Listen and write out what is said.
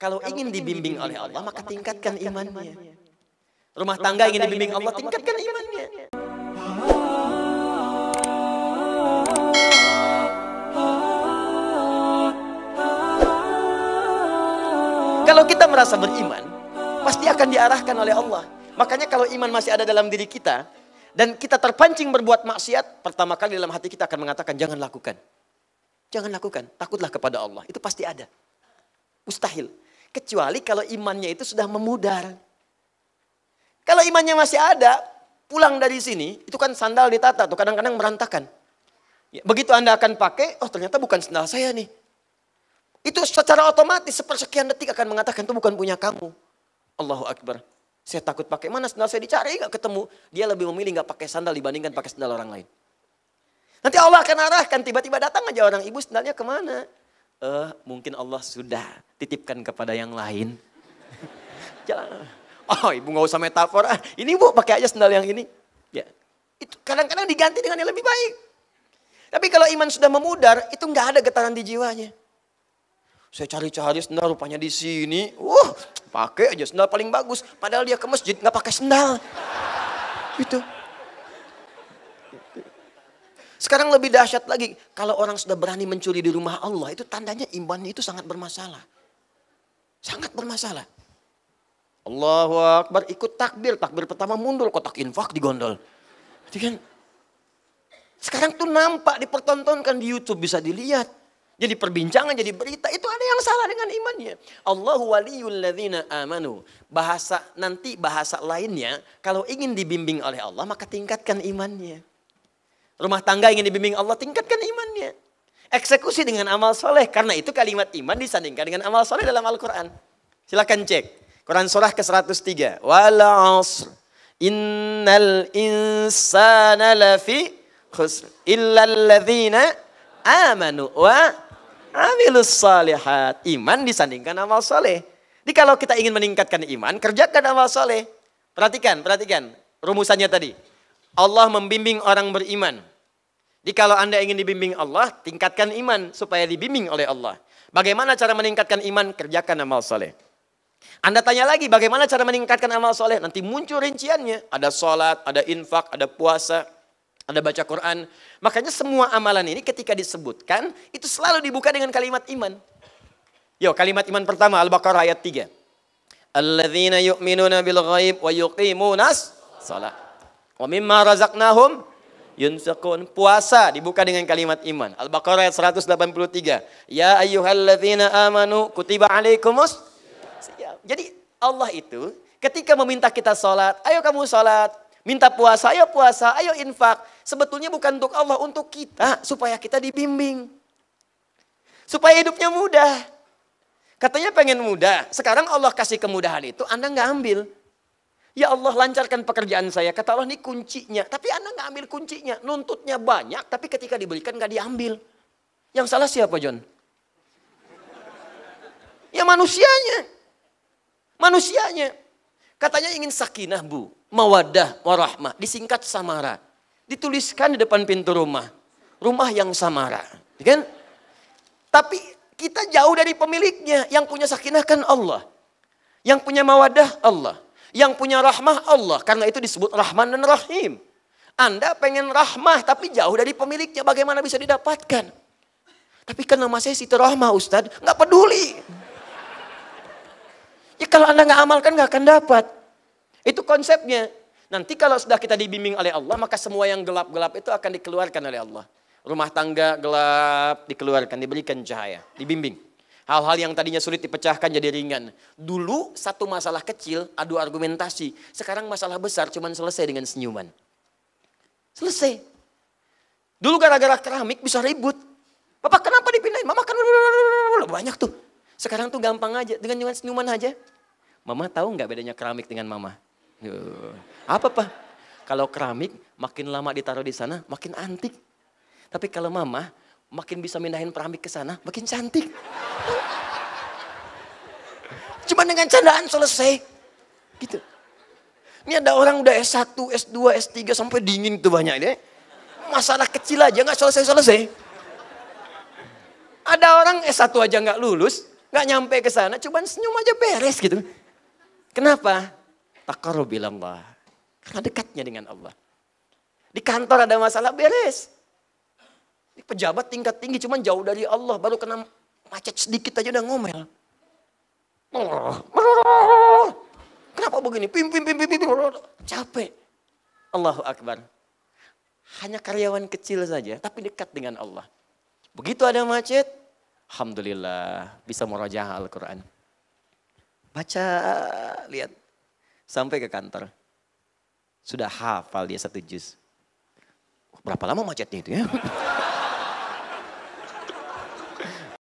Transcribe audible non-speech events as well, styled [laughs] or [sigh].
Kalau ingin dibimbing oleh Allah, maka tingkatkan imannya. Rumah tangga ingin dibimbing Allah, tingkatkan imannya. Kalau kita merasa beriman, pasti akan diarahkan oleh Allah. Makanya kalau iman masih ada dalam diri kita, dan kita terpancing berbuat maksiat, pertama kali dalam hati kita akan mengatakan jangan lakukan. Jangan lakukan, takutlah kepada Allah. Itu pasti ada. Mustahil. Kecuali kalau imannya itu sudah memudar. Kalau imannya masih ada, pulang dari sini, itu kan sandal ditata tuh, kadang-kadang merantakan. Ya, begitu Anda akan pakai, oh ternyata bukan sandal saya nih. Itu secara otomatis sepersekian detik akan mengatakan itu bukan punya kamu. Allahu Akbar. Saya takut pakai mana sandal saya dicari nggak ketemu. Dia lebih memilih nggak pakai sandal dibandingkan pakai sandal orang lain. Nanti Allah akan arahkan tiba-tiba datang aja orang ibu sandalnya kemana? eh mungkin Allah sudah titipkan kepada yang lain. [laughs] Jalan. Oh ibu nggak usah metafor, ah, ini bu pakai aja sendal yang ini. Ya, itu kadang-kadang diganti dengan yang lebih baik. Tapi kalau iman sudah memudar, itu nggak ada getaran di jiwanya. Saya cari-cari sendal rupanya di sini. uh, pakai aja sendal paling bagus. Padahal dia ke masjid nggak pakai sendal. Gitu. Sekarang lebih dahsyat lagi, kalau orang sudah berani mencuri di rumah Allah, itu tandanya imannya itu sangat bermasalah. Sangat bermasalah. Allahu Akbar, ikut takbir. Takbir pertama mundur, kotak infak digondol. Jadi kan, sekarang tuh nampak dipertontonkan di Youtube, bisa dilihat jadi perbincangan, jadi berita. Itu ada yang salah dengan imannya. Allahu waliyul ladhina amanu. Bahasa nanti bahasa lainnya kalau ingin dibimbing oleh Allah maka tingkatkan imannya. Rumah tangga ingin dibimbing Allah, tingkatkan imannya. Eksekusi dengan amal soleh. Karena itu kalimat iman disandingkan dengan amal soleh dalam Al-Quran. Silahkan cek. Quran Surah ke-103. Wal asr. Innal insana lafi khusr. Illa alladhina amanu wa amilus salihat. Iman disandingkan amal soleh. Jadi kalau kita ingin meningkatkan iman, kerjakan amal soleh. Perhatikan, perhatikan. Rumusannya tadi. Allah membimbing orang beriman jadi kalau Anda ingin dibimbing Allah, tingkatkan iman supaya dibimbing oleh Allah. Bagaimana cara meningkatkan iman? Kerjakan amal soleh. Anda tanya lagi bagaimana cara meningkatkan amal soleh? Nanti muncul rinciannya. Ada sholat, ada infak, ada puasa, ada baca Quran. Makanya semua amalan ini ketika disebutkan, itu selalu dibuka dengan kalimat iman. Yo, kalimat iman pertama Al-Baqarah ayat 3. Alladzina yu'minuna bil ghaib wa yuqimunas salat. Wa mimma razaqnahum yunfiqun. Puasa dibuka dengan kalimat iman. Al-Baqarah ayat 183. Ya ayyuhalladzina amanu kutiba alaikumus. Jadi Allah itu ketika meminta kita sholat, ayo kamu sholat, Minta puasa, ayo puasa, ayo infak. Sebetulnya bukan untuk Allah, untuk kita. Supaya kita dibimbing. Supaya hidupnya mudah. Katanya pengen mudah. Sekarang Allah kasih kemudahan itu, Anda nggak ambil. Ya Allah lancarkan pekerjaan saya. Kata Allah ini kuncinya. Tapi anak nggak ambil kuncinya. Nuntutnya banyak tapi ketika diberikan nggak diambil. Yang salah siapa John? Ya manusianya. Manusianya. Katanya ingin sakinah bu. Mawadah warahmah. Disingkat samara. Dituliskan di depan pintu rumah. Rumah yang samara. Ya kan? Tapi kita jauh dari pemiliknya. Yang punya sakinah kan Allah. Yang punya mawadah Allah. Yang punya rahmah Allah. Karena itu disebut rahman dan rahim. Anda pengen rahmah tapi jauh dari pemiliknya. Bagaimana bisa didapatkan? Tapi karena nama saya Siti Rahmah Ustadz. Nggak peduli. Ya kalau Anda nggak amalkan nggak akan dapat. Itu konsepnya. Nanti kalau sudah kita dibimbing oleh Allah, maka semua yang gelap-gelap itu akan dikeluarkan oleh Allah. Rumah tangga gelap dikeluarkan, diberikan cahaya, dibimbing. Hal-hal yang tadinya sulit dipecahkan jadi ringan. Dulu satu masalah kecil adu argumentasi. Sekarang masalah besar cuman selesai dengan senyuman. Selesai. Dulu gara-gara keramik bisa ribut. bapak kenapa dipindahin? Mama kan banyak tuh. Sekarang tuh gampang aja dengan dengan senyuman aja. Mama tahu nggak bedanya keramik dengan mama? Apa pak? Kalau keramik makin lama ditaruh di sana makin antik. Tapi kalau mama makin bisa mindahin keramik ke sana makin cantik. Cuma dengan candaan selesai. Gitu. Ini ada orang udah S1, S2, S3 sampai dingin tuh banyak deh. Masalah kecil aja nggak selesai-selesai. Ada orang S1 aja nggak lulus, nggak nyampe ke sana, cuman senyum aja beres gitu. Kenapa? bilang Takaruh Allah. Karena dekatnya dengan Allah. Di kantor ada masalah beres. Di pejabat tingkat tinggi cuman jauh dari Allah baru kena Macet sedikit aja udah ngomel. Kenapa begini? Pim, pim, pim, pim, pim. Capek. Allahu Akbar. Hanya karyawan kecil saja, tapi dekat dengan Allah. Begitu ada macet, Alhamdulillah bisa merajah Al-Quran. Baca, lihat. Sampai ke kantor. Sudah hafal dia satu juz. Berapa lama macetnya itu ya?